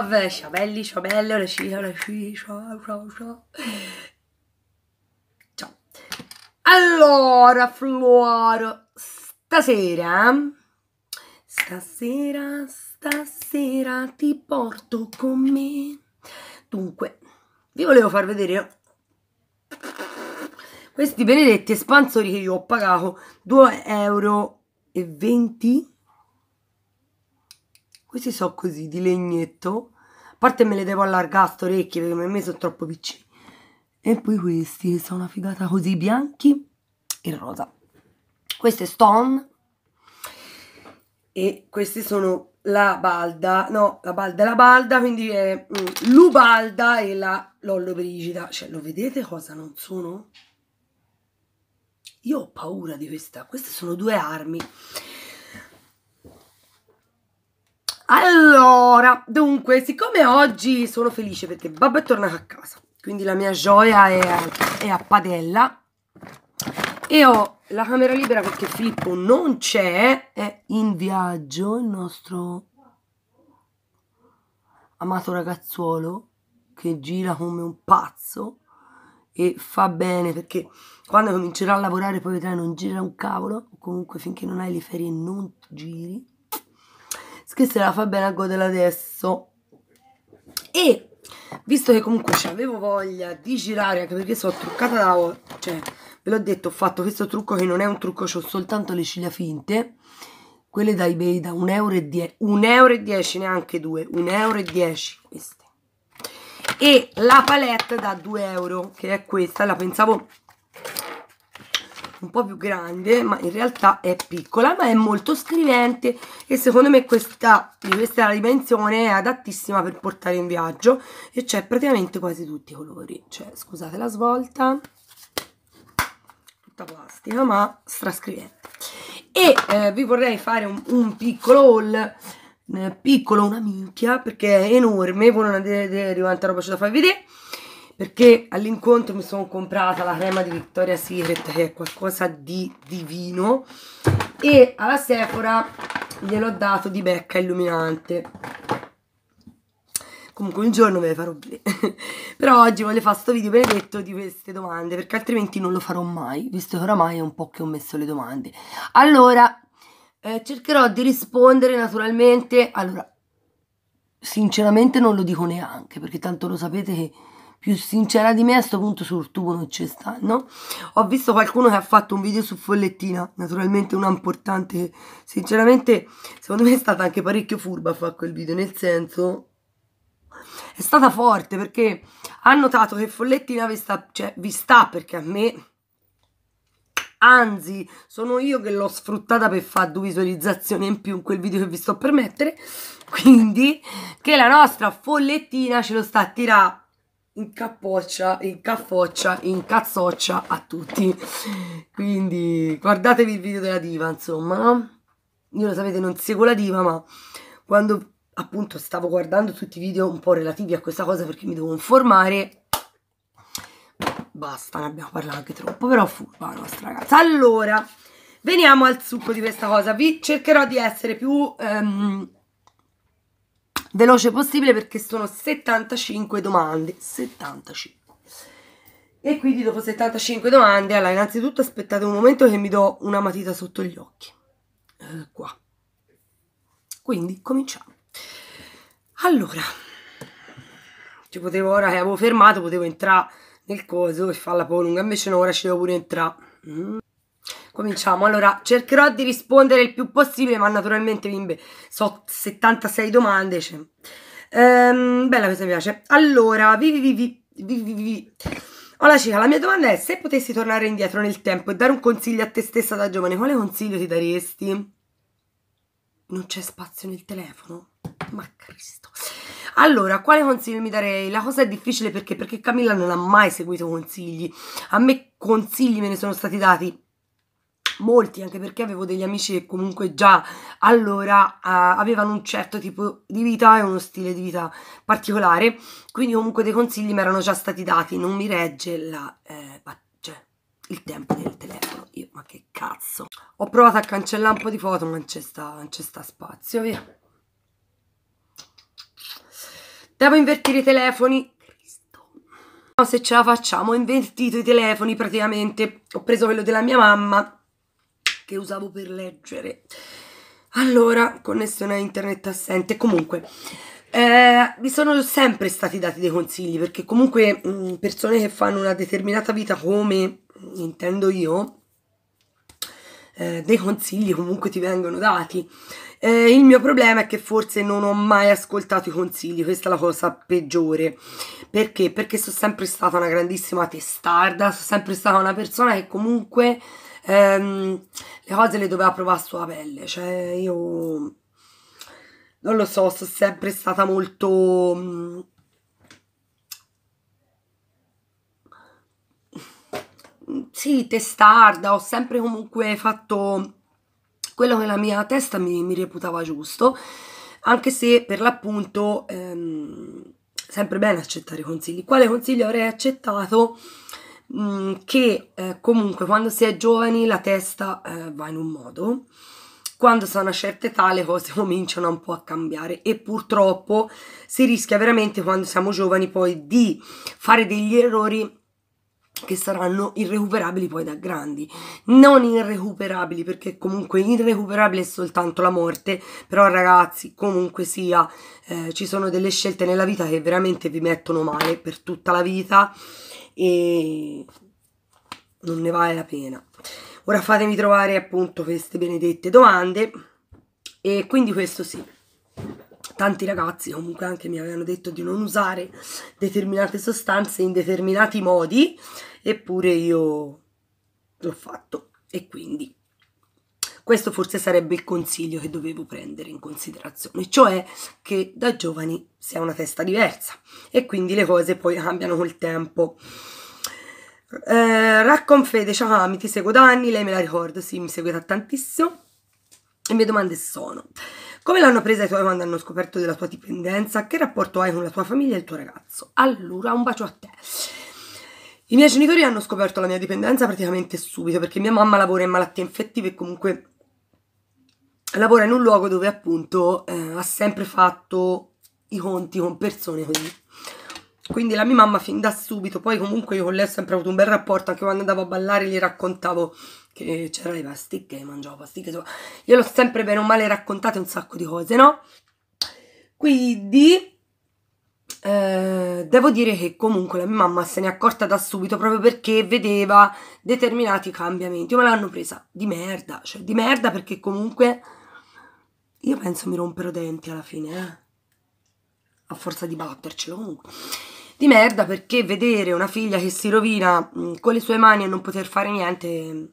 love, ciao belli, ciao belle, ora ciao, ciao, ciao. Ciao. Allora, Fluoro, stasera, stasera, stasera ti porto con me. Dunque, vi volevo far vedere questi benedetti espansori che io ho pagato 2,20 euro questi sono così di legnetto. A parte me le devo allargare sto orecchie perché per me sono troppo piccini. E poi questi sono una figata così bianchi e rosa. Questo è Stone. E questi sono la balda, no, la balda è la balda, quindi è mm, l'ubalda e la lollobrigida. Cioè, lo vedete cosa non sono? Io ho paura di questa. Queste sono due armi. Allora, dunque, siccome oggi sono felice perché Babbo è tornato a casa, quindi la mia gioia è a, è a padella e ho la camera libera perché Filippo non c'è, è in viaggio il nostro amato ragazzuolo che gira come un pazzo e fa bene perché quando comincerà a lavorare poi vedrai non gira un cavolo, comunque finché non hai le ferie non giri che se la fa bene a godere adesso. E visto che comunque avevo voglia di girare, anche perché sono truccata da... cioè, ve l'ho detto, ho fatto questo trucco che non è un trucco, ho soltanto le ciglia finte, quelle da ebay da 1,10 euro, die... euro, e 10, neanche 2, 1,10 euro e 10, queste. E la palette da 2 euro, che è questa, la pensavo un po' più grande, ma in realtà è piccola, ma è molto scrivente e secondo me questa, questa è la dimensione è adattissima per portare in viaggio e c'è praticamente quasi tutti i colori, cioè scusate la svolta, tutta plastica ma strascrivente. E eh, vi vorrei fare un, un piccolo haul eh, piccolo una minchia perché è enorme voi non avete, quanta roba c'è da farvi vedere perché all'incontro mi sono comprata la crema di Victoria Secret che è qualcosa di divino e alla Sephora gliel'ho dato di becca illuminante comunque un giorno ve le farò vedere però oggi voglio fare questo video benedetto di queste domande perché altrimenti non lo farò mai visto che oramai è un po' che ho messo le domande allora eh, cercherò di rispondere naturalmente allora sinceramente non lo dico neanche perché tanto lo sapete che più sincera di me a sto punto sul tubo non ci stanno. Ho visto qualcuno che ha fatto un video su Follettina, naturalmente una importante, sinceramente secondo me è stata anche parecchio furba a fare quel video, nel senso è stata forte perché ha notato che Follettina vi sta, cioè, vi sta perché a me anzi sono io che l'ho sfruttata per fare due visualizzazioni in più in quel video che vi sto per mettere quindi che la nostra follettina ce lo sta a tirare incappoccia, incaffoccia, incazzoccia a tutti. Quindi guardatevi il video della diva, insomma, Io lo sapete, non seguo la diva, ma quando appunto stavo guardando tutti i video un po' relativi a questa cosa perché mi devo informare, basta, ne abbiamo parlato anche troppo, però fu la nostra ragazza. Allora, veniamo al succo di questa cosa. Vi cercherò di essere più... Um, veloce possibile perché sono 75 domande. 75. E quindi dopo 75 domande, allora innanzitutto aspettate un momento che mi do una matita sotto gli occhi. Eh, qua. Quindi cominciamo. Allora, ci potevo ora che avevo fermato, potevo entrare nel coso e farla un lunga invece no, ora ci devo pure entrare. Mm. Cominciamo, allora cercherò di rispondere il più possibile, ma naturalmente bimbe, so 76 domande, cioè. ehm, bella questa mi piace. Allora, vivi, vivi, vivi, vi vi vi. Hola Cica, la mia domanda è se potessi tornare indietro nel tempo e dare un consiglio a te stessa da giovane, quale consiglio ti daresti? Non c'è spazio nel telefono? Ma Cristo. Allora, quale consiglio mi darei? La cosa è difficile perché, perché Camilla non ha mai seguito consigli. A me consigli me ne sono stati dati molti, anche perché avevo degli amici che comunque già allora uh, avevano un certo tipo di vita e uno stile di vita particolare, quindi comunque dei consigli mi erano già stati dati, non mi regge la, eh, cioè, il tempo del telefono, io ma che cazzo. Ho provato a cancellare un po' di foto, ma non c'è sta, sta spazio, via. Devo invertire i telefoni, se ce la facciamo, ho invertito i telefoni praticamente, ho preso quello della mia mamma che usavo per leggere. Allora, connessione a internet assente. Comunque, eh, mi sono sempre stati dati dei consigli perché comunque mh, mm, persone che fanno una determinata vita come mm, intendo io, eh, dei consigli comunque ti vengono dati. Eh, il mio problema è che forse non ho mai ascoltato i consigli, questa è la cosa peggiore. Perché? Perché sono sempre stata una grandissima testarda, sono sempre stata una persona che comunque ehm, le cose le doveva provare sua pelle, cioè io non lo so, sono sempre stata molto... Mm, sì, testarda, ho sempre comunque fatto quello che la mia testa mi, mi reputava giusto, anche se per l'appunto ehm, sempre bene accettare i consigli. Quale consiglio avrei accettato? Mm, che eh, comunque quando si è giovani la testa eh, va in un modo, quando si ha una certa età le cose cominciano un po' a cambiare e purtroppo si rischia veramente quando siamo giovani poi di fare degli errori che saranno irrecuperabili poi da grandi, non irrecuperabili perché comunque irrecuperabile è soltanto la morte, però ragazzi comunque sia eh, ci sono delle scelte nella vita che veramente vi mettono male per tutta la vita e non ne vale la pena. Ora fatemi trovare appunto queste benedette domande e quindi questo sì. Tanti ragazzi comunque anche mi avevano detto di non usare determinate sostanze in determinati modi, eppure io l'ho fatto e quindi questo forse sarebbe il consiglio che dovevo prendere in considerazione, cioè che da giovani si ha una testa diversa e quindi le cose poi cambiano col tempo. Eh, Racconfede, ciao ah, mi ti seguo da anni, lei me la ricordo, sì, mi seguita tantissimo. Le mie domande sono, come l'hanno presa i tuoi quando hanno scoperto della tua dipendenza? Che rapporto hai con la tua famiglia e il tuo ragazzo? Allora, un bacio a te. I miei genitori hanno scoperto la mia dipendenza praticamente subito perché mia mamma lavora in malattie infettive e comunque lavora in un luogo dove appunto eh, ha sempre fatto i conti con persone così. Quindi la mia mamma fin da subito, poi comunque io con lei ho sempre avuto un bel rapporto, anche quando andavo a ballare gli raccontavo che c'erano le pasticche, mangiavo pasticche, insomma, io l'ho sempre bene o male raccontate un sacco di cose, no? Quindi eh, devo dire che comunque la mia mamma se ne è accorta da subito proprio perché vedeva determinati cambiamenti, me l'hanno presa di merda, cioè di merda perché comunque io penso mi romperò denti alla fine, eh. A forza di battercelo comunque. Di merda perché vedere una figlia che si rovina mm, con le sue mani e non poter fare niente... Mm,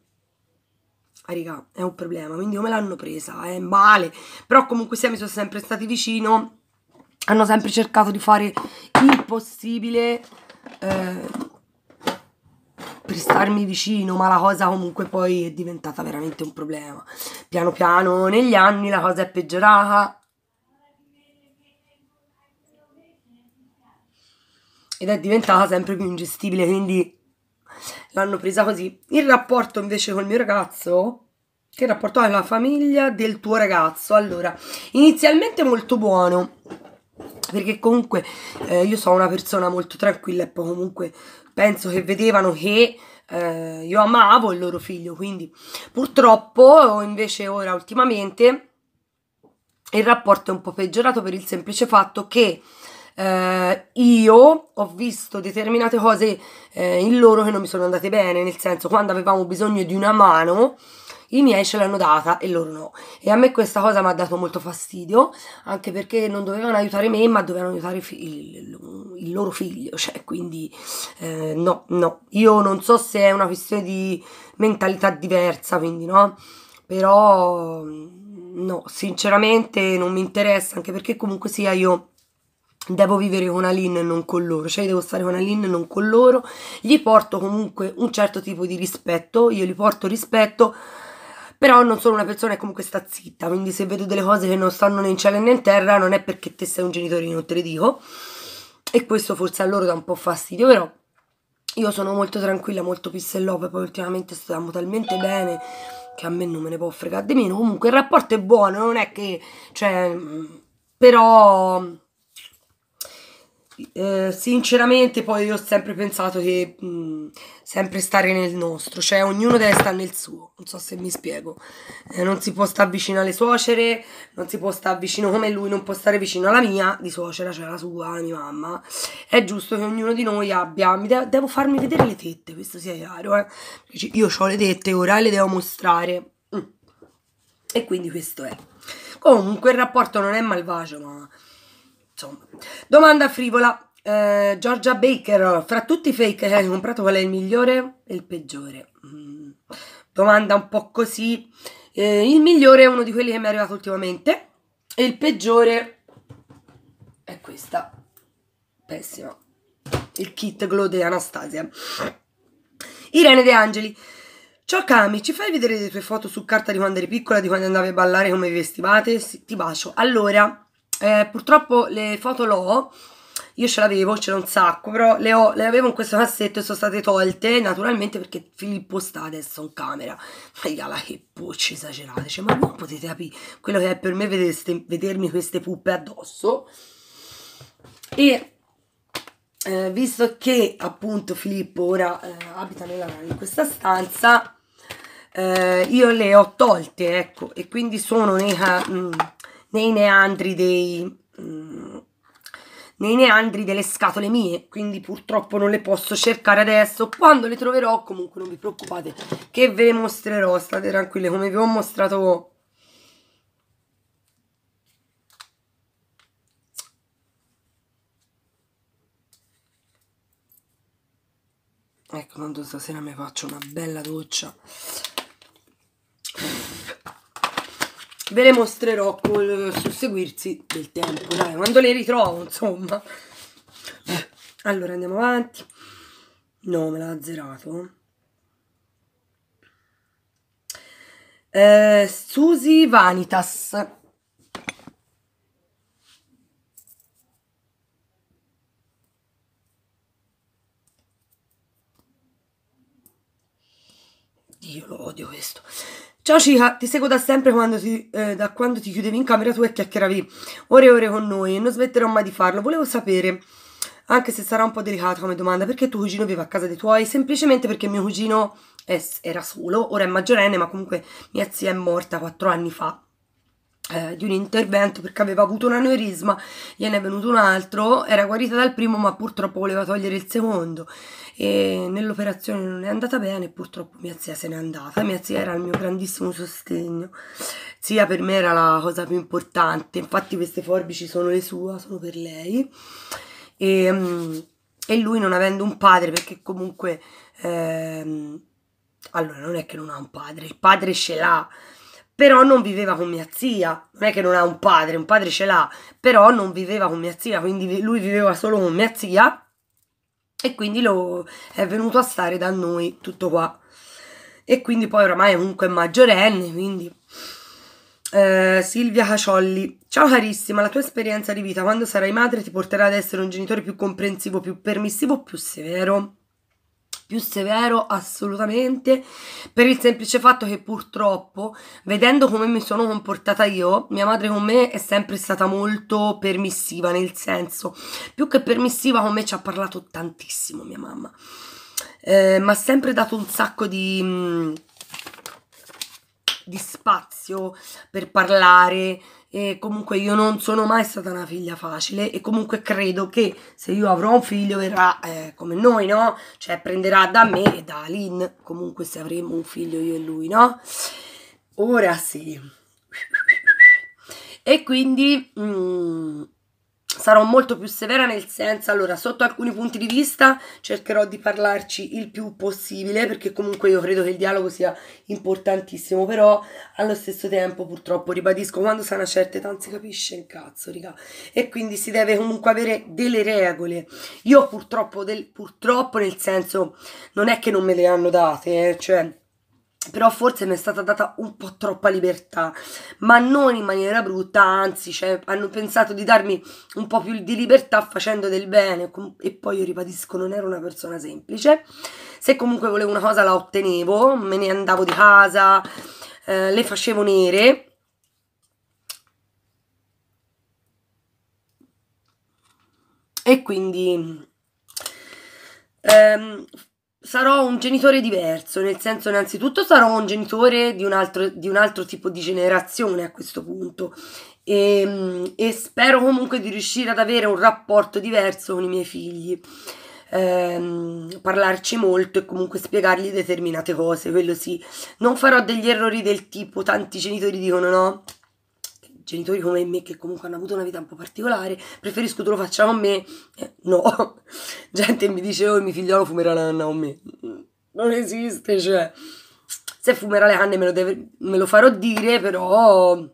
ah, raga, è un problema, quindi come l'hanno presa? È male, però comunque sia mi sono sempre stati vicino, hanno sempre cercato di fare il possibile eh, per starmi vicino, ma la cosa comunque poi è diventata veramente un problema. Piano piano negli anni la cosa è peggiorata. Ed è diventata sempre più ingestibile, quindi l'hanno presa così. Il rapporto invece col mio ragazzo, che rapporto hai con la famiglia del tuo ragazzo? Allora, inizialmente molto buono, perché comunque eh, io sono una persona molto tranquilla e poi comunque penso che vedevano che eh, io amavo il loro figlio, quindi purtroppo invece ora ultimamente il rapporto è un po' peggiorato per il semplice fatto che eh, io ho visto determinate cose eh, in loro che non mi sono andate bene, nel senso quando avevamo bisogno di una mano i miei ce l'hanno data e loro no. E a me questa cosa mi ha dato molto fastidio, anche perché non dovevano aiutare me, ma dovevano aiutare il, il, loro figlio, cioè, quindi eh, no, no. Io non so se è una questione di mentalità diversa, quindi no, però no, sinceramente non mi interessa, anche perché comunque sia io devo vivere con Aline e non con loro, cioè devo stare con Aline e non con loro, gli porto comunque un certo tipo di rispetto, io gli porto rispetto però non sono una persona che comunque sta zitta, quindi se vedo delle cose che non stanno né in cielo né in terra non è perché te sei un genitore, non te le dico. E questo forse a loro dà un po' fastidio, però io sono molto tranquilla, molto pissellope, poi ultimamente stiamo talmente bene che a me non me ne può fregare di meno. Comunque il rapporto è buono, non è che... cioè... Mm, però eh, sinceramente poi io ho sempre pensato che mh, mm, sempre stare nel nostro, cioè ognuno deve stare nel suo, non so se mi spiego, eh, non si può stare vicino alle suocere, non si può stare vicino come lui, non può stare vicino alla mia di suocera, cioè la sua, la mia mamma, è giusto che ognuno di noi abbia, de- devo farmi vedere le tette, questo sia chiaro, eh? io ho le tette ora e le devo mostrare mm. e quindi questo è. Comunque il rapporto non è malvagio ma Insomma. Domanda frivola. Eh, Giorgia Baker, fra tutti i fake che hai comprato qual è il migliore e il peggiore? Mm. Domanda un po' così. Eh, il migliore è uno di quelli che mi è arrivato ultimamente e il peggiore è questa. Pessima. Il kit glow di Anastasia. Irene De Angeli. Ciao Cami, ci fai vedere le tue foto su carta di quando eri piccola, di quando andavi a ballare, come vi vestivate? Sì, ti bacio. Allora, eh, purtroppo le foto l'ho, io ce l'avevo, ce l'ho un sacco, però le, ho, le, avevo in questo cassetto e sono state tolte, naturalmente perché Filippo sta adesso in camera. Ma gala che pocce esagerate, cioè, ma non potete capire quello che è per me vedeste, vedermi queste puppe addosso. E eh, visto che appunto Filippo ora eh, abita nella, in questa stanza, eh, io le ho tolte, ecco, e quindi sono nei... Mh, mm, nei neandri dei mm, nei neandri delle scatole mie, quindi purtroppo non le posso cercare adesso. Quando le troverò, comunque non vi preoccupate, che ve le mostrerò, state tranquille, come vi ho mostrato Ecco, tanto stasera mi faccio una bella doccia. ve le mostrerò col susseguirsi del tempo, dai, quando le ritrovo, insomma. Eh, allora, andiamo avanti. No, me l'ha azzerato Eh, Susi Vanitas Dio, lo odio questo. Ciao Cica, ti seguo da sempre quando ti, eh, da quando ti chiudevi in camera tu e chiacchieravi ore e ore con noi e non smetterò mai di farlo. Volevo sapere, anche se sarà un po' delicato come domanda, perché tuo cugino vive a casa dei tuoi? Semplicemente perché mio cugino era solo, ora è maggiorenne, ma comunque mia zia è morta quattro anni fa eh, di un intervento perché aveva avuto un aneurisma, gliene è venuto un altro, era guarita dal primo ma purtroppo voleva togliere il secondo e nell'operazione non è andata bene purtroppo mia zia se n'è andata, mia zia era il mio grandissimo sostegno, zia per me era la cosa più importante, infatti queste forbici sono le sue, sono per lei e, mm, e lui non avendo un padre perché comunque... Ehm, allora non è che non ha un padre, il padre ce l'ha, però non viveva con mia zia, non è che non ha un padre, un padre ce l'ha, però non viveva con mia zia, quindi lui viveva solo con mia zia e quindi lo è venuto a stare da noi tutto qua. E quindi poi oramai è comunque maggiorenne, quindi... Uh, Silvia Caciolli, ciao carissima, la tua esperienza di vita quando sarai madre ti porterà ad essere un genitore più comprensivo, più permissivo, più severo più severo assolutamente per il semplice fatto che purtroppo vedendo come mi sono comportata io mia madre con me è sempre stata molto permissiva nel senso più che permissiva con me ci ha parlato tantissimo mia mamma eh, ma ha sempre dato un sacco di mm, di spazio per parlare e comunque io non sono mai stata una figlia facile e comunque credo che se io avrò un figlio verrà eh, come noi, no? Cioè prenderà da me e da Aline, comunque se avremo un figlio io e lui, no? Ora sì. E quindi... Mm, sarò molto più severa nel senso, allora, sotto alcuni punti di vista cercherò di parlarci il più possibile, perché comunque io credo che il dialogo sia importantissimo, però allo stesso tempo purtroppo ribadisco, quando sa una certa età non si capisce il cazzo, raga, e quindi si deve comunque avere delle regole. Io purtroppo, del, purtroppo nel senso, non è che non me le hanno date, eh, cioè però forse mi è stata data un po' troppa libertà, ma non in maniera brutta, anzi, cioè, hanno pensato di darmi un po' più di libertà facendo del bene e poi io ribadisco, non ero una persona semplice. Se comunque volevo una cosa la ottenevo, me ne andavo di casa, eh, le facevo nere. E quindi ehm, sarò un genitore diverso, nel senso innanzitutto sarò un genitore di un altro, di un altro tipo di generazione a questo punto e, ehm, e, spero comunque di riuscire ad avere un rapporto diverso con i miei figli. Ehm, parlarci molto e comunque spiegargli determinate cose, quello sì. Non farò degli errori del tipo tanti genitori dicono no, genitori come me che comunque hanno avuto una vita un po' particolare, preferisco tu lo facciamo a me. Eh, no, gente mi dice oh il mio figliolo fumerà la nanna o me. Non esiste, cioè. Se fumerà le canne me lo, me lo farò dire, però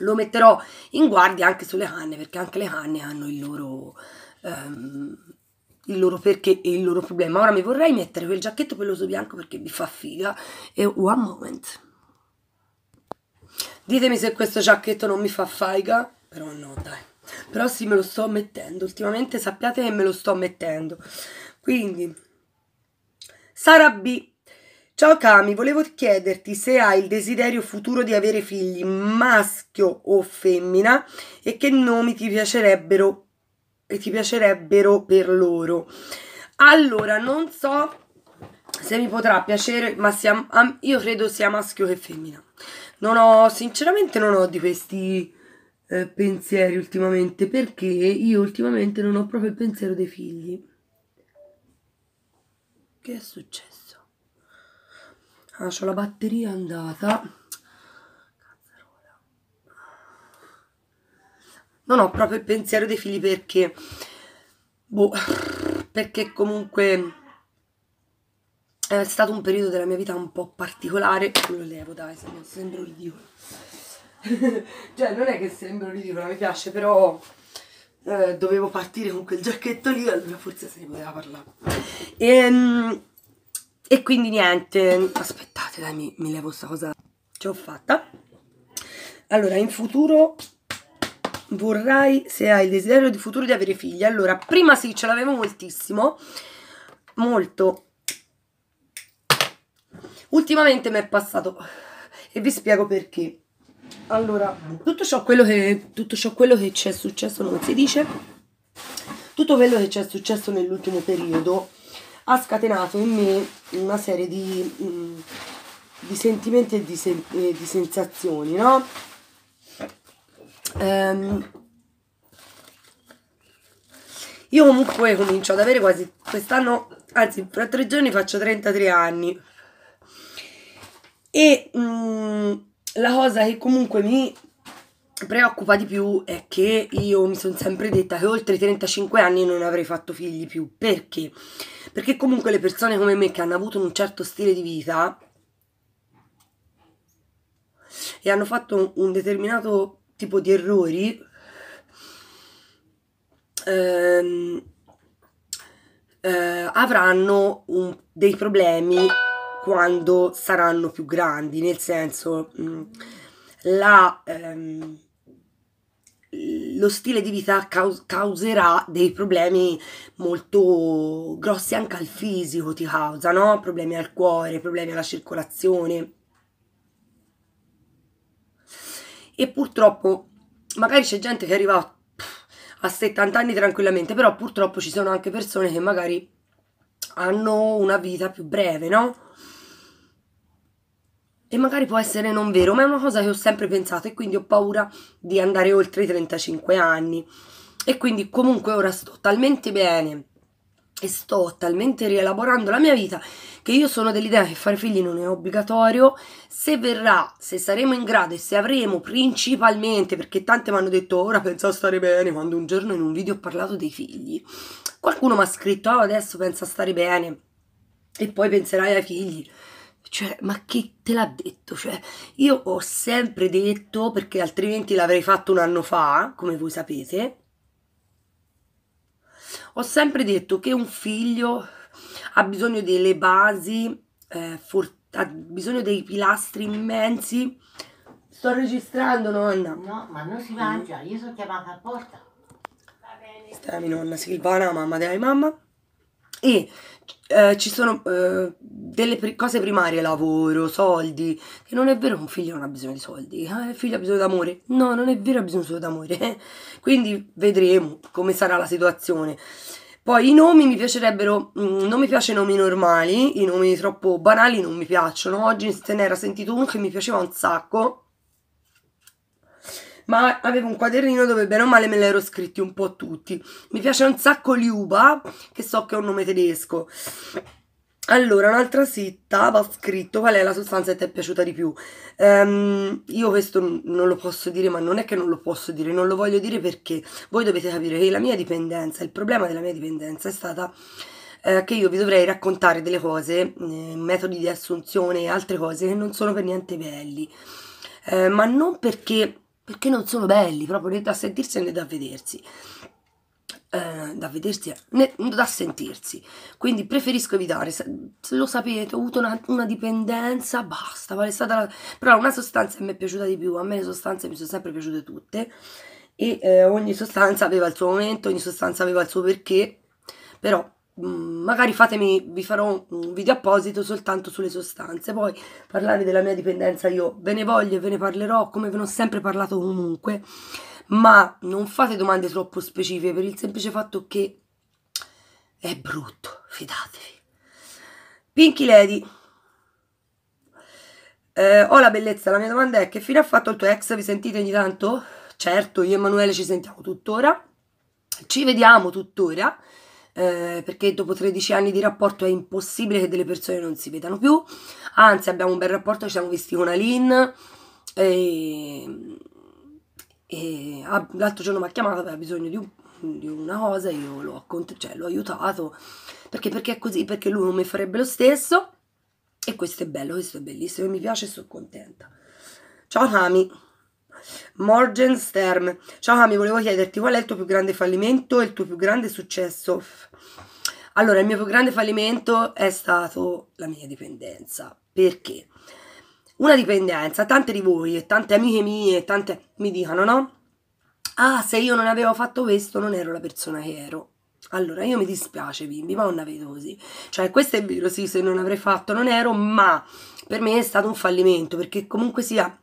lo metterò in guardia anche sulle canne, perché anche le canne hanno il loro... Um, il loro perché e il loro problema. Ora mi vorrei mettere quel giacchetto peloso bianco perché mi fa figa e one moment. Ditemi se questo giacchetto non mi fa faiga, però no, dai. Però sì, me lo sto mettendo. Ultimamente sappiate che me lo sto mettendo. Quindi, Sara B. Ciao Cami, volevo chiederti se hai il desiderio futuro di avere figli maschio o femmina e che nomi ti piacerebbero, ti piacerebbero per loro. Allora, non so se mi potrà piacere, ma sia, io credo sia maschio che femmina. Non ho, sinceramente non ho di questi eh, pensieri ultimamente, perché io ultimamente non ho proprio il pensiero dei figli. Che è successo? Ah, ho la batteria andata. Cazzarola. Non ho proprio il pensiero dei figli perché... Boh, perché comunque eh, è stato un periodo della mia vita un po' particolare. Lo levo, dai, se non sembro ridicolo. cioè, non è che sembro ridicolo, mi piace, però eh, dovevo partire con quel giacchetto lì, allora forse se ne poteva parlare. E, ehm, e quindi niente, aspettate, dai, mi, mi levo questa cosa. Ce l'ho fatta. Allora, in futuro vorrai, se hai il desiderio di futuro di avere figli. Allora, prima sì, ce l'avevo moltissimo, molto, ultimamente mi è passato e vi spiego perché. Allora, tutto ciò, quello che, tutto ciò quello che ci è successo non si dice, tutto quello che ci è successo nell'ultimo periodo ha scatenato in me una serie di, mm, di sentimenti e di, sen, di sensazioni, no? Ehm, io comunque comincio ad avere quasi quest'anno, anzi, fra tre giorni faccio 33 anni. E mh, mm, la cosa che comunque mi preoccupa di più è che io mi sono sempre detta che oltre i 35 anni non avrei fatto figli più. Perché? Perché comunque le persone come me che hanno avuto un certo stile di vita e hanno fatto un determinato tipo di errori ehm, eh, avranno un, dei problemi quando saranno più grandi, nel senso mh, mm, la, ehm, lo stile di vita caus- causerà dei problemi molto grossi anche al fisico, ti causa, no? Problemi al cuore, problemi alla circolazione. E purtroppo magari c'è gente che arriva a 70 anni tranquillamente, però purtroppo ci sono anche persone che magari hanno una vita più breve, no? E magari può essere non vero, ma è una cosa che ho sempre pensato e quindi ho paura di andare oltre i 35 anni. E quindi comunque ora sto talmente bene e sto talmente rielaborando la mia vita che io sono dell'idea che fare figli non è obbligatorio. Se verrà, se saremo in grado e se avremo principalmente, perché tante mi hanno detto ora penso a stare bene, quando un giorno in un video ho parlato dei figli. Qualcuno mi ha scritto oh, adesso pensa a stare bene e poi penserai ai figli. Cioè, ma chi te l'ha detto? Cioè, io ho sempre detto, perché altrimenti l'avrei fatto un anno fa, come voi sapete, ho sempre detto che un figlio ha bisogno delle basi, eh, for- ha bisogno dei pilastri immensi. Sto registrando, nonna. No, ma non si mangia, io sono chiamata apposta. Va bene. Stai, nonna Silvana, mamma dai mamma. E eh, ci sono eh, delle pri- cose primarie, lavoro, soldi, che non è vero che un figlio non ha bisogno di soldi, eh, il figlio ha bisogno d'amore, no, non è vero ha bisogno solo d'amore, eh. quindi vedremo come sarà la situazione. Poi i nomi mi piacerebbero, mh, mm, non mi piacciono i nomi normali, i nomi troppo banali non mi piacciono, oggi se ne era sentito uno che mi piaceva un sacco, ma avevo un quadernino dove bene o male me l'ero scritti un po' tutti. Mi piace un sacco Liuba, che so che è un nome tedesco. Allora, un'altra sitta va scritto qual è la sostanza che ti è piaciuta di più. Um, io questo non lo posso dire, ma non è che non lo posso dire, non lo voglio dire perché voi dovete capire che la mia dipendenza, il problema della mia dipendenza è stata eh, che io vi dovrei raccontare delle cose, eh, metodi di assunzione e altre cose che non sono per niente belli. Eh, ma non perché perché non sono belli, proprio né da sentirsi né da vedersi. Eh, da vedersi né da sentirsi quindi preferisco evitare se lo sapete ho avuto una, una dipendenza basta ma stata la... però una sostanza che mi è piaciuta di più a me le sostanze mi sono sempre piaciute tutte e eh, ogni sostanza aveva il suo momento ogni sostanza aveva il suo perché però Mm, magari fatemi, vi farò un video apposito soltanto sulle sostanze. Poi parlare della mia dipendenza io ve ne voglio e ve ne parlerò come ve ne ho sempre parlato comunque, ma non fate domande troppo specifiche per il semplice fatto che è brutto, fidatevi. Pinky Lady. Eh, ho la bellezza, la mia domanda è che fine ha fatto il tuo ex? Vi sentite ogni tanto? Certo, io e Emanuele ci sentiamo tuttora. Ci vediamo tuttora eh, perché dopo 13 anni di rapporto è impossibile che delle persone non si vedano più, anzi abbiamo un bel rapporto, ci siamo visti con Aline, ehm, e, e ah, l'altro giorno mi ha chiamato, aveva bisogno di, un, di una cosa, io l'ho, cioè, l'ho aiutato, perché, perché è così, perché lui non mi farebbe lo stesso, e questo è bello, questo è bellissimo, mi piace e sono contenta. Ciao Nami! Morgenstern. Ciao Ami, volevo chiederti qual è il tuo più grande fallimento e il tuo più grande successo? Allora, il mio più grande fallimento è stato la mia dipendenza. Perché? Una dipendenza, tante di voi e tante amiche mie, tante mi dicono, no? Ah, se io non avevo fatto questo non ero la persona che ero. Allora, io mi dispiace, bimbi, ma non la vedo così. Cioè, questo è vero, sì, se non avrei fatto non ero, ma per me è stato un fallimento, perché comunque sia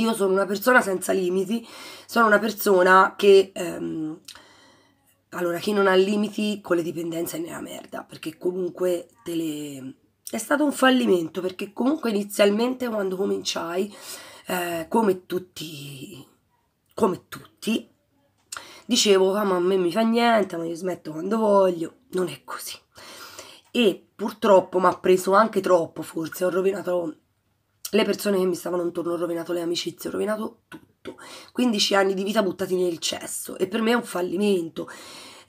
io sono una persona senza limiti, sono una persona che... Ehm, allora, chi non ha limiti con le dipendenze è nella merda, perché comunque te le... È stato un fallimento, perché comunque inizialmente quando cominciai, eh, come tutti, come tutti, dicevo, ah, ma a me mi fa niente, ma io smetto quando voglio. Non è così. E purtroppo mi ha preso anche troppo, forse, ho rovinato le persone che mi stavano intorno, ho rovinato le amicizie, ho rovinato tutto. 15 anni di vita buttati nel cesso e per me è un fallimento.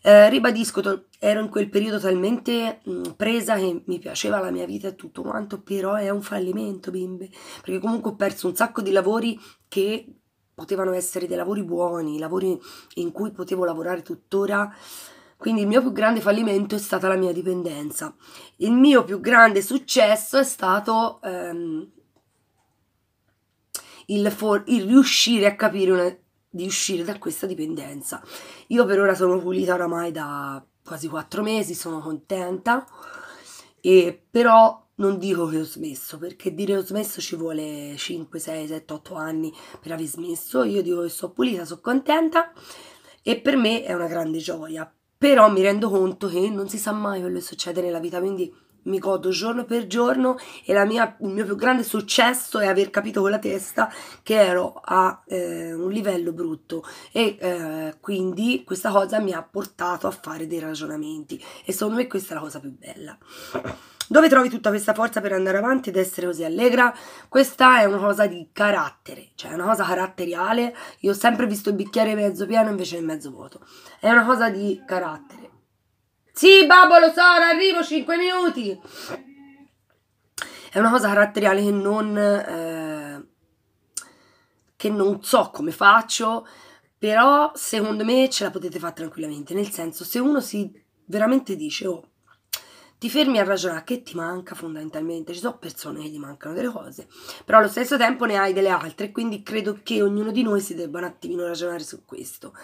Eh, ribadisco, ero in quel periodo talmente mh, mm, presa che mi piaceva la mia vita e tutto quanto, però è un fallimento, bimbe, perché comunque ho perso un sacco di lavori che potevano essere dei lavori buoni, lavori in cui potevo lavorare tuttora. Quindi il mio più grande fallimento è stata la mia dipendenza. Il mio più grande successo è stato ehm, il, for- il riuscire a capire una- di uscire da questa dipendenza. Io per ora sono pulita oramai da quasi 4 mesi, sono contenta, e però non dico che ho smesso, perché dire ho smesso ci vuole 5, 6, 7, 8 anni per aver smesso. Io dico che sono pulita, sono contenta e per me è una grande gioia. Però mi rendo conto che non si sa mai quello che succede nella vita, quindi mi godo giorno per giorno e mia, il mio più grande successo è aver capito con la testa che ero a eh, un livello brutto e eh, quindi questa cosa mi ha portato a fare dei ragionamenti e secondo me questa è la cosa più bella. Dove trovi tutta questa forza per andare avanti ed essere così allegra? Questa è una cosa di carattere, cioè una cosa caratteriale. Io ho sempre visto il bicchiere mezzo pieno invece che mezzo vuoto. È una cosa di carattere. Sì, babbo, lo so, arrivo 5 minuti. È una cosa caratteriale che non, eh, che non so come faccio, però secondo me ce la potete fare tranquillamente. Nel senso, se uno si veramente dice, oh, ti fermi a ragionare che ti manca fondamentalmente, ci sono persone che gli mancano delle cose, però allo stesso tempo ne hai delle altre, quindi credo che ognuno di noi si debba un attimino ragionare su questo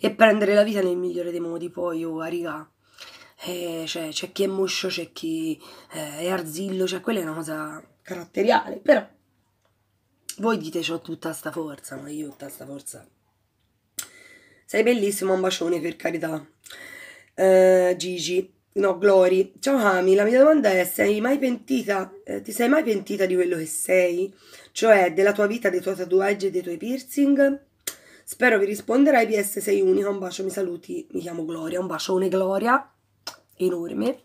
e prendere la vita nel migliore dei modi poi, oh, a rigà eh, cioè, c'è chi è moscio, c'è chi eh, è arzillo, cioè quella è una cosa caratteriale, però voi dite ho tutta sta forza, ma io tutta sta forza. Sei bellissimo, un bacione per carità. Uh, Gigi, no, Glory. Ciao Ami, la mia domanda è, sei mai pentita, eh, ti sei mai pentita di quello che sei? Cioè, della tua vita, dei tuoi tatuaggi e dei tuoi piercing? Spero vi risponderai, PS sei unica, un bacio, mi saluti, mi chiamo Gloria, un bacione Gloria enorme.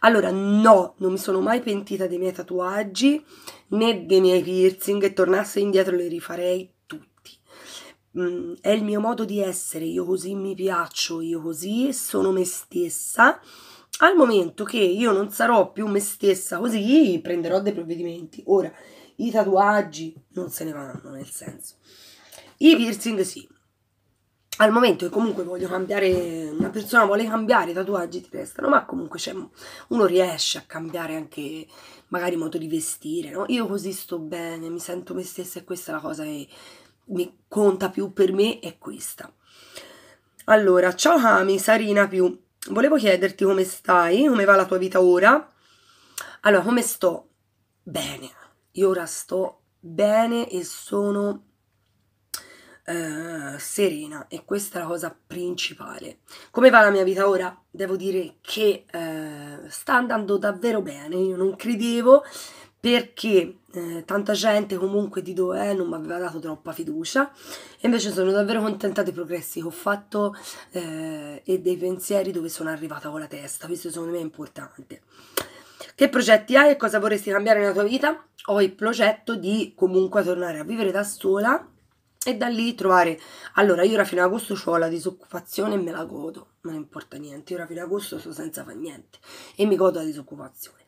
Allora, no, non mi sono mai pentita dei miei tatuaggi né dei miei piercing e tornasse indietro li rifarei tutti. Mm, è il mio modo di essere, io così mi piaccio, io così sono me stessa. Al momento che io non sarò più me stessa così, prenderò dei provvedimenti. Ora, i tatuaggi non se ne vanno, nel senso. I piercing sì, al momento che comunque voglio cambiare, una persona vuole cambiare, i tatuaggi ti restano, ma comunque uno riesce a cambiare anche magari modo di vestire, no? Io così sto bene, mi sento me stessa e questa è la cosa che mi conta più per me è questa. Allora, ciao Ami, Sarina più. Volevo chiederti come stai, come va la tua vita ora? Allora, come sto? Bene. Io ora sto bene e sono eh, serena e questa è la cosa principale. Come va la mia vita ora? Devo dire che eh, sta andando davvero bene, io non credevo perché eh, tanta gente comunque di dove eh, non mi aveva dato troppa fiducia e invece sono davvero contenta dei progressi che ho fatto eh, e dei pensieri dove sono arrivata con la testa, questo secondo me è importante. Che progetti hai e cosa vorresti cambiare nella tua vita? Ho il progetto di comunque tornare a vivere da sola e da lì trovare allora io ora fino ad agosto ho la disoccupazione e me la godo non importa niente io ora fino ad agosto sto senza fare niente e mi godo la disoccupazione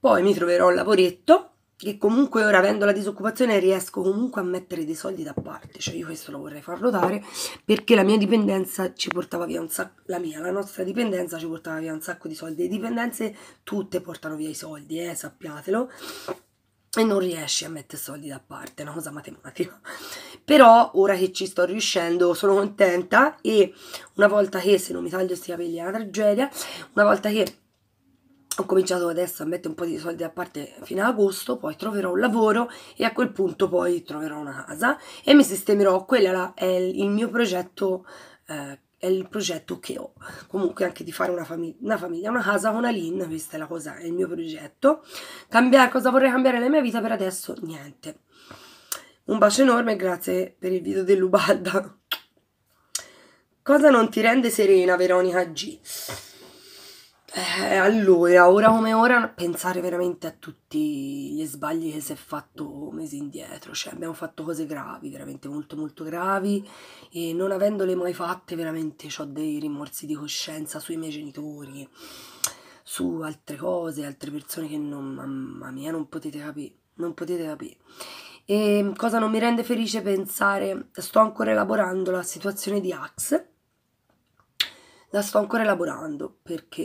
poi mi troverò un lavoretto che comunque ora avendo la disoccupazione riesco comunque a mettere dei soldi da parte cioè io questo lo vorrei far notare perché la mia dipendenza ci portava via un sacco la mia la nostra dipendenza ci portava via un sacco di soldi le dipendenze tutte portano via i soldi eh sappiatelo e non riesci a mettere soldi da parte, è una cosa matematica. Però ora che ci sto riuscendo sono contenta e una volta che, se non mi taglio questi capelli è una tragedia, una volta che ho cominciato adesso a mettere un po' di soldi da parte fino ad agosto, poi troverò un lavoro e a quel punto poi troverò una casa e mi sistemerò, quello è il mio progetto eh, è il progetto che ho. Comunque anche di fare una, famig- una famiglia, una casa con Aline, questa è la cosa, è il mio progetto. Cambiare, cosa vorrei cambiare nella mia vita per adesso? Niente. Un bacio enorme e grazie per il video dell'Ubalda. Cosa non ti rende serena, Veronica G? Eh, allora, ora come ora, pensare veramente a tutti gli sbagli che si è fatto mesi indietro, cioè abbiamo fatto cose gravi, veramente molto molto gravi e non avendole mai fatte veramente ho dei rimorsi di coscienza sui miei genitori, su altre cose, altre persone che non, mamma mia, non potete capire, non potete capire. E ehm, cosa non mi rende felice pensare, sto ancora elaborando la situazione di Axe la sto ancora elaborando perché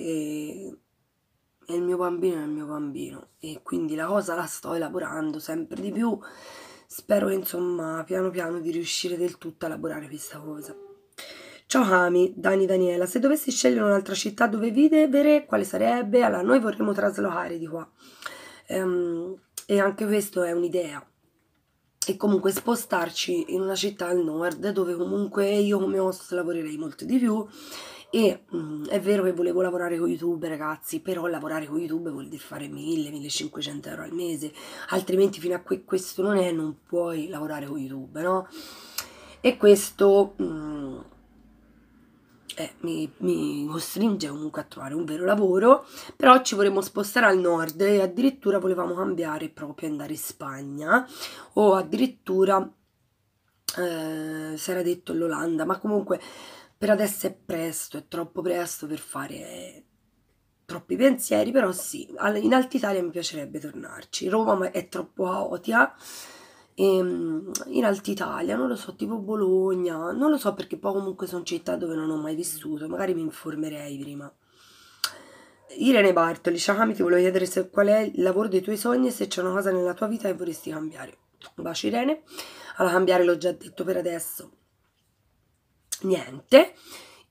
è il mio bambino, è il mio bambino e quindi la cosa la sto elaborando sempre di più. Spero insomma piano piano di riuscire del tutto a elaborare questa cosa. Ciao Ami, Dani Daniela, se dovessi scegliere un'altra città dove vivere, quale sarebbe? Allora, noi vorremmo traslocare di qua. Ehm, e anche questo è un'idea e comunque spostarci in una città al nord dove comunque io come host lavorerei molto di più e mh, mm, è vero che volevo lavorare con YouTube, ragazzi, però lavorare con YouTube vuol dire fare 1000-1500 euro al mese, altrimenti fino a que- questo non è, non puoi lavorare con YouTube, no? E questo mh, mm, eh, mi, mi, costringe comunque a trovare un vero lavoro, però ci vorremmo spostare al nord e addirittura volevamo cambiare proprio andare in Spagna o addirittura eh, si era detto l'Olanda, ma comunque per adesso è presto, è troppo presto per fare troppi pensieri, però sì, in Alta Italia mi piacerebbe tornarci. Roma è troppo caotica. E ehm, in Alta Italia, non lo so, tipo Bologna, non lo so perché poi comunque sono città dove non ho mai vissuto, magari mi informerei prima. Irene Bartoli, ciao, Shahami, ti volevo chiedere se qual è il lavoro dei tuoi sogni e se c'è una cosa nella tua vita che vorresti cambiare. Un bacio Irene. Allora cambiare l'ho già detto per adesso niente.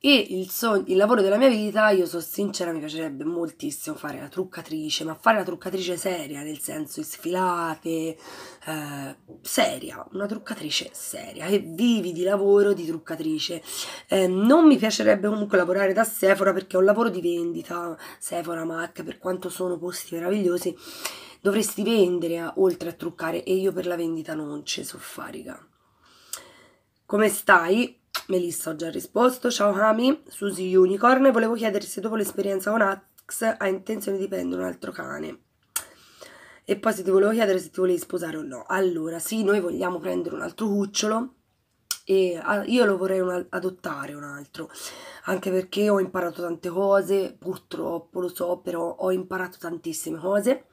E il, sogno, il, lavoro della mia vita, io sono sincera, mi piacerebbe moltissimo fare la truccatrice, ma fare la truccatrice seria, nel senso sfilate, eh, seria, una truccatrice seria, che vivi di lavoro di truccatrice. Eh, non mi piacerebbe comunque lavorare da Sephora perché è un lavoro di vendita, Sephora, Mac, per quanto sono posti meravigliosi, dovresti vendere oltre a truccare e io per la vendita non ce so farica. Come stai? Melissa ho già risposto. Ciao Hami, Susi Unicorn. Volevo chiedere se dopo l'esperienza con Axe hai intenzione di prendere un altro cane. E poi se ti volevo chiedere se ti volevi sposare o no. Allora, sì, noi vogliamo prendere un altro cucciolo e ah, io lo vorrei un, adottare un altro, anche perché ho imparato tante cose, purtroppo lo so, però ho imparato tantissime cose.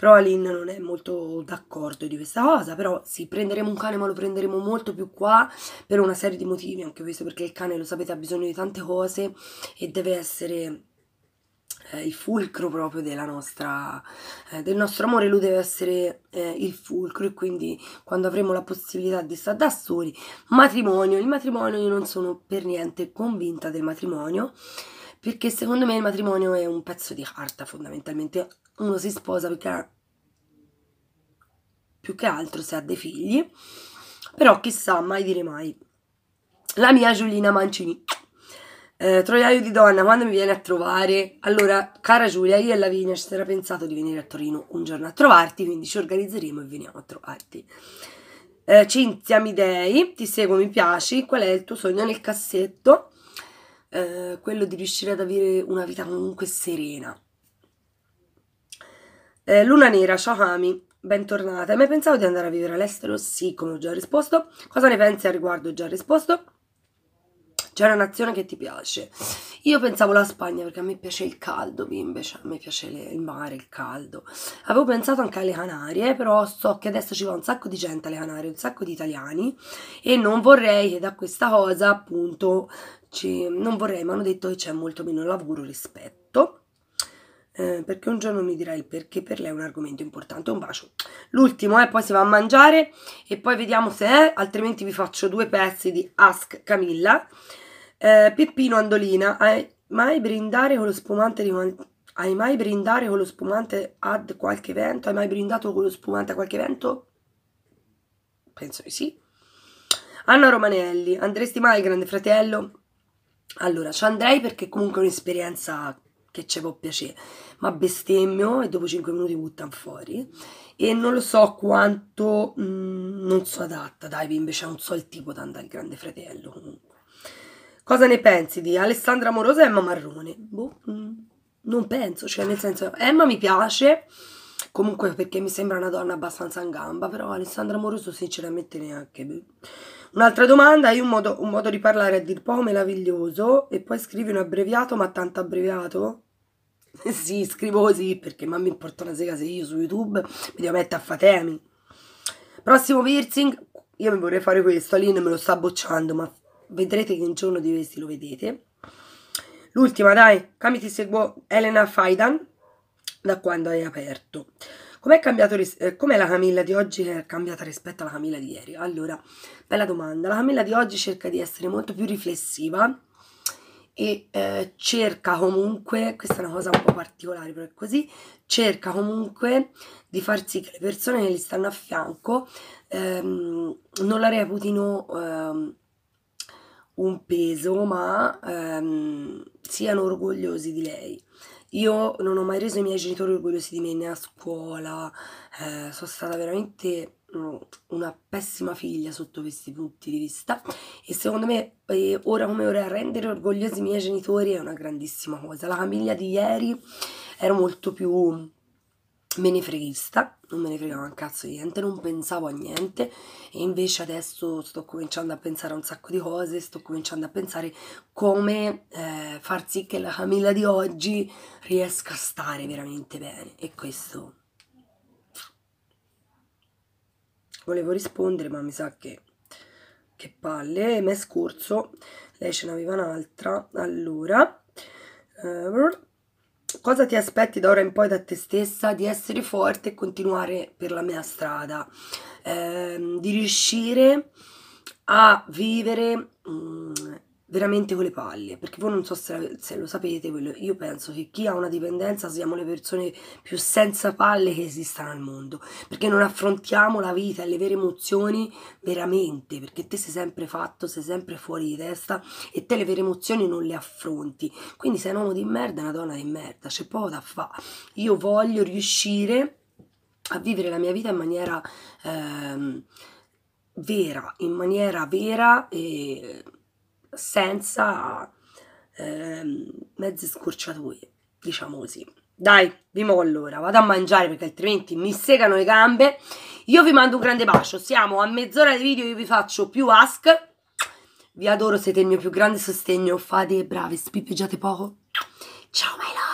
Però Alin non è molto d'accordo di questa cosa, però sì, prenderemo un cane ma lo prenderemo molto più qua per una serie di motivi, anche questo perché il cane, lo sapete, ha bisogno di tante cose e deve essere eh, il fulcro proprio della nostra, eh, del nostro amore, lui deve essere eh, il fulcro e quindi quando avremo la possibilità di stare da soli, matrimonio, il matrimonio, io non sono per niente convinta del matrimonio. Perché secondo me il matrimonio è un pezzo di carta fondamentalmente. Uno si sposa perché ha... più che altro se ha dei figli. Però chissà, mai dire mai. La mia Giulina Mancini. Eh, troiaio di donna, quando mi viene a trovare? Allora, cara Giulia, io e Lavinia ci era pensato di venire a Torino un giorno a trovarti, quindi ci organizzeremo e veniamo a trovarti. Eh, Cinzia Midei, ti seguo, mi piaci. Qual è il tuo sogno nel cassetto? eh, quello di riuscire ad avere una vita comunque serena. Eh, Luna Nera, ciao Ami, bentornata. Hai mai pensato di andare a vivere all'estero? Sì, come ho già risposto. Cosa ne pensi al riguardo? Ho già risposto. C'è una nazione che ti piace. Io pensavo la Spagna perché a me piace il caldo, bimbe, cioè a me piace le, il mare, il caldo. Avevo pensato anche alle Canarie, però so che adesso ci va un sacco di gente alle Canarie, un sacco di italiani e non vorrei che da questa cosa appunto ci, non vorrei, ma hanno detto che c'è molto meno lavoro rispetto. Eh, perché un giorno mi dirai perché per lei è un argomento importante. Un bacio. L'ultimo, eh, poi si va a mangiare e poi vediamo se è, eh, altrimenti vi faccio due pezzi di Ask Camilla. Eh, Peppino Andolina, hai mai brindare con lo spumante di Hai mai brindare con lo spumante ad qualche evento? Hai mai brindato con lo spumante a qualche evento? Penso di sì. Anna Romanelli, andresti mai, grande fratello? Allora, ci andrei perché comunque è un'esperienza che ci può piacere, ma bestemmio e dopo 5 minuti buttano fuori e non lo so quanto mh, mm, non so adatta, dai, invece non so il tipo da andare al grande fratello comunque. Cosa ne pensi di Alessandra Morosa e Emma Marrone? Boh, mh, mm, non penso, cioè nel senso Emma mi piace, comunque perché mi sembra una donna abbastanza in gamba, però Alessandra Moroso sinceramente neanche. Boh. Un'altra domanda, hai un modo, un modo di parlare a dir poco meraviglioso e poi scrivi un abbreviato ma tanto abbreviato? sì, scrivo così perché mamma mi importa una sega se io su YouTube mi devo mettere a fatemi. Prossimo piercing, io mi vorrei fare questo, Aline me lo sta bocciando ma vedrete che un giorno di questi lo vedete. L'ultima dai, cammi ti seguo Elena Faidan da quando hai aperto. Com'è, cambiato ris- eh, com'è la Camilla di oggi che è cambiata rispetto alla Camilla di ieri? Allora, bella domanda. La Camilla di oggi cerca di essere molto più riflessiva e eh, cerca comunque, questa è una cosa un po' particolare però è così, cerca comunque di far sì che le persone che gli stanno a fianco ehm, non la reputino ehm, un peso ma ehm, siano orgogliosi di lei. Io non ho mai reso i miei genitori orgogliosi di me né a scuola, eh, sono stata veramente mm, una pessima figlia sotto questi punti di vista e secondo me eh, ora come ora rendere orgogliosi i miei genitori è una grandissima cosa. La famiglia di ieri era molto più me ne freghista, non me ne fregava un cazzo di niente, non pensavo a niente e invece adesso sto cominciando a pensare a un sacco di cose, sto cominciando a pensare come eh, far sì che la Camilla di oggi riesca a stare veramente bene e questo volevo rispondere ma mi sa che che palle, mese scorso lei ce n'aveva un'altra, allora eh, cosa ti aspetti da ora in poi da te stessa? Di essere forte e continuare per la mia strada, eh, di riuscire a vivere mh, mm, veramente con le palle, perché voi non so se, se, lo sapete, io penso che chi ha una dipendenza siamo le persone più senza palle che esistano al mondo, perché non affrontiamo la vita e le vere emozioni veramente, perché te sei sempre fatto, sei sempre fuori di testa e te le vere emozioni non le affronti, quindi sei un uomo di merda, una donna di merda, c'è poco da fare, io voglio riuscire a vivere la mia vita in maniera ehm, vera, in maniera vera e senza eh, mezze scorciatoie, diciamo così. Dai, vi mollo ora, vado a mangiare perché altrimenti mi segano le gambe. Io vi mando un grande bacio, siamo a mezz'ora di video, io vi faccio più ask. Vi adoro, siete il mio più grande sostegno, fate brave, spippeggiate poco. Ciao, my love.